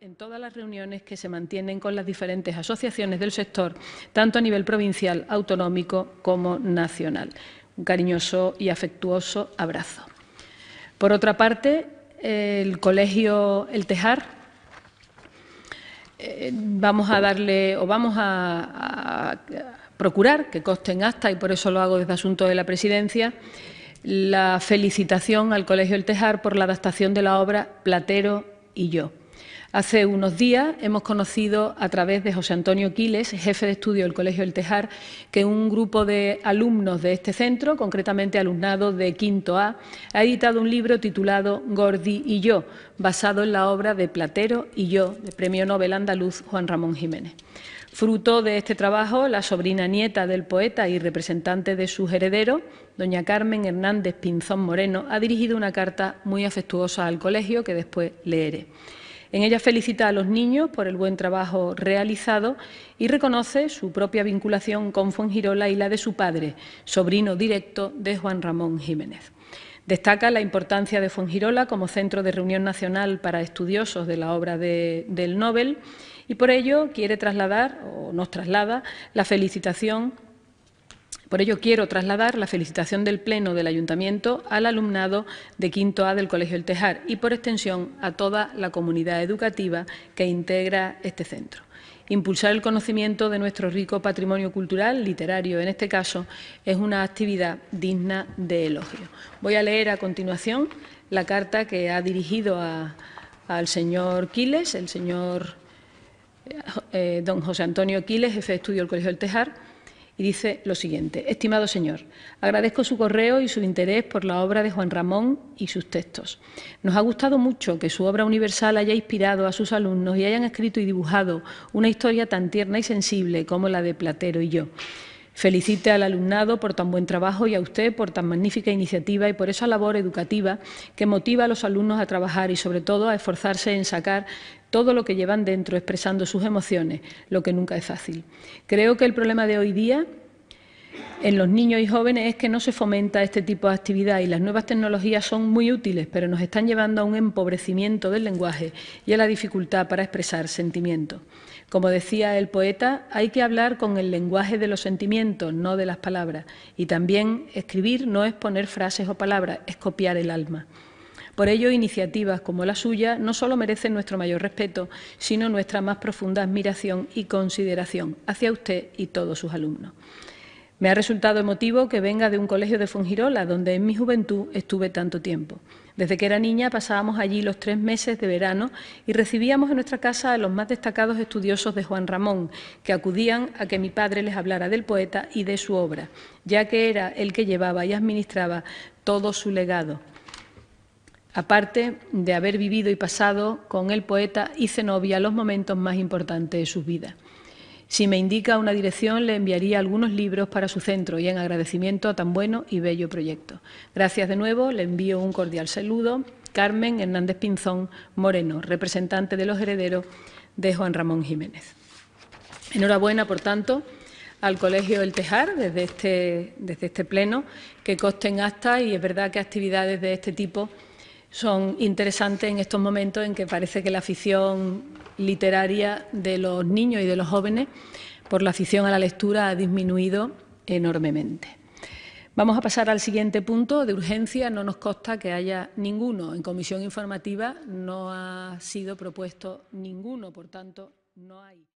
en todas las reuniones que se mantienen con las diferentes asociaciones del sector, tanto a nivel provincial, autonómico como nacional. Un cariñoso y afectuoso abrazo. Por otra parte, el Colegio El Tejar eh, vamos a darle o vamos a, procurar que costen hasta y por eso lo hago desde asunto de la presidencia, la felicitación al Colegio El Tejar por la adaptación de la obra Platero y yo. Hace unos días hemos conocido a través de José Antonio Quiles, jefe de estudio del Colegio El Tejar, que un grupo de alumnos de este centro, concretamente alumnado de Quinto A, ha editado un libro titulado Gordi y yo, basado en la obra de Platero y yo, del premio Nobel andaluz Juan Ramón Jiménez. Fruto de este trabajo, la sobrina nieta del poeta y representante de sus herederos, doña Carmen Hernández Pinzón Moreno, ha dirigido una carta muy afectuosa al colegio que después leeré. En ella felicita a los niños por el buen trabajo realizado y reconoce su propia vinculación con Fuengirola y la de su padre, sobrino directo de Juan Ramón Jiménez. Destaca la importancia de Fuengirola como centro de reunión nacional para estudiosos de la obra del Nobel y por ello quiere trasladar, o nos traslada, la felicitación por ello quiero trasladar la felicitación del Pleno del Ayuntamiento al alumnado de Quinto A del Colegio El Tejar y, por extensión, a toda la comunidad educativa que integra este centro. Impulsar el conocimiento de nuestro rico patrimonio cultural, literario en este caso, es una actividad digna de elogio. Voy a leer a continuación la carta que ha dirigido al señor Quiles, el señor eh, don José Antonio Quiles, jefe de estudio del Colegio del Tejar, y dice lo siguiente. Estimado señor, agradezco su correo y su interés por la obra de Juan Ramón y sus textos. Nos ha gustado mucho que su obra universal haya inspirado a sus alumnos y hayan escrito y dibujado una historia tan tierna y sensible como la de Platero y yo. Felicite al alumnado por tan buen trabajo y a usted por tan magnífica iniciativa y por esa labor educativa que motiva a los alumnos a trabajar y sobre todo a esforzarse en sacar todo lo que llevan dentro, expresando sus emociones, lo que nunca es fácil. Creo que el problema de hoy día en los niños y jóvenes es que no se fomenta este tipo de actividad y las nuevas tecnologías son muy útiles, pero nos están llevando a un empobrecimiento del lenguaje y a la dificultad para expresar sentimientos. Como decía el poeta, hay que hablar con el lenguaje de los sentimientos, no de las palabras. Y también escribir no es poner frases o palabras, es copiar el alma. Por ello, iniciativas como la suya no solo merecen nuestro mayor respeto, sino nuestra más profunda admiración y consideración hacia usted y todos sus alumnos. Me ha resultado emotivo que venga de un colegio de fungirola donde en mi juventud estuve tanto tiempo. Desde que era niña pasábamos allí los tres meses de verano y recibíamos en nuestra casa a los más destacados estudiosos de Juan Ramón, que acudían a que mi padre les hablara del poeta y de su obra, ya que era el que llevaba y administraba todo su legado aparte de haber vivido y pasado con el poeta y Zenobia los momentos más importantes de su vida. Si me indica una dirección, le enviaría algunos libros para su centro y en agradecimiento a tan bueno y bello proyecto. Gracias de nuevo, le envío un cordial saludo. Carmen Hernández Pinzón Moreno, representante de los herederos de Juan Ramón Jiménez. Enhorabuena, por tanto, al Colegio El Tejar desde este, desde este pleno, que costen hasta y es verdad que actividades de este tipo son interesantes en estos momentos en que parece que la afición literaria de los niños y de los jóvenes por la afición a la lectura ha disminuido enormemente. Vamos a pasar al siguiente punto de urgencia. No nos consta que haya ninguno. En comisión informativa no ha sido propuesto ninguno, por tanto, no hay.